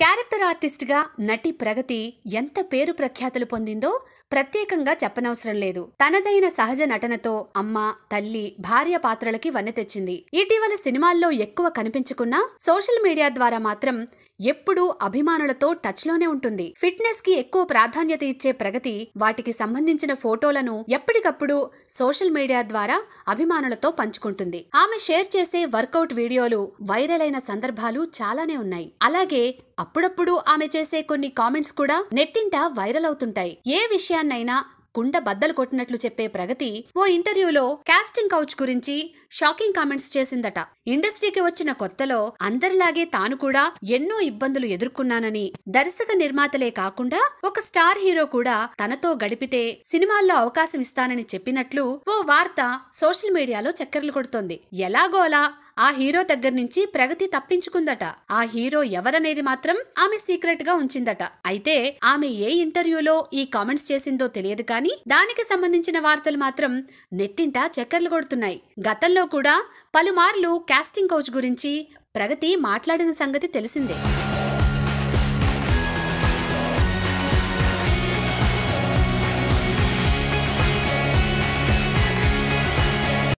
character ఆర్టిస్ట్గా నటి ప్రగతి ఎంత పేరు ప్రఖ్యాతులు పొందిందో ప్రత్యేకంగా చెప్పనవసరం లేదు తనదైన సహజ నటనతో అమ్మ తల్లి భార్య పాత్రలకి వన్నె తెచ్చింది ఇటీవల సినిమాల్లో ఎక్కువ కనిపించుకున్నా సోషల్ మీడియా ద్వారా మాత్రం ఎప్పుడూ అభిమానులతో టచ్లోనే ఉంటుంది ఫిట్నెస్ కి ఎక్కువ ప్రాధాన్యత ఇచ్చే ప్రగతి వాటికి సంబంధించిన ఫోటోలను ఎప్పటికప్పుడు సోషల్ మీడియా ద్వారా అభిమానులతో పంచుకుంటుంది ఆమె షేర్ చేసే వర్కౌట్ వీడియోలు వైరల్ అయిన సందర్భాలు చాలానే ఉన్నాయి అలాగే అప్పుడప్పుడు ఆమె చేసే కొన్ని కామెంట్స్ కూడా నెట్టింట వైరల్ అవుతుంటాయి ఏ విషయాన్నైనా కుండ బద్దలు కొట్టినట్లు చెప్పే ప్రగతి ఓ ఇంటర్వ్యూలో కాస్టింగ్ కౌచ్ గురించి షాకింగ్ కామెంట్స్ చేసిందట ఇండస్ట్రీకి వచ్చిన కొత్తలో అందరిలాగే తాను కూడా ఎన్నో ఇబ్బందులు ఎదుర్కొన్నానని దర్శక నిర్మాతలే కాకుండా ఒక స్టార్ హీరో కూడా తనతో గడిపితే సినిమాల్లో అవకాశం ఇస్తానని చెప్పినట్లు ఓ వార్త సోషల్ మీడియాలో చక్కెరలు కొడుతోంది ఎలాగోలా ఆ హీరో దగ్గర నుంచి ప్రగతి తప్పించుకుందట ఆ హీరో ఎవరనేది మాత్రం ఆమె సీక్రెట్ గా ఉంచిందట అయితే ఆమె ఏ ఇంటర్వ్యూలో ఈ కామెంట్స్ చేసిందో తెలియదు కానీ దానికి సంబంధించిన వార్తలు మాత్రం నెట్టింటా చక్కర్లు కొడుతున్నాయి గతంలో కూడా పలుమార్లు కాస్టింగ్ కోచ్ గురించి ప్రగతి మాట్లాడిన సంగతి తెలిసిందే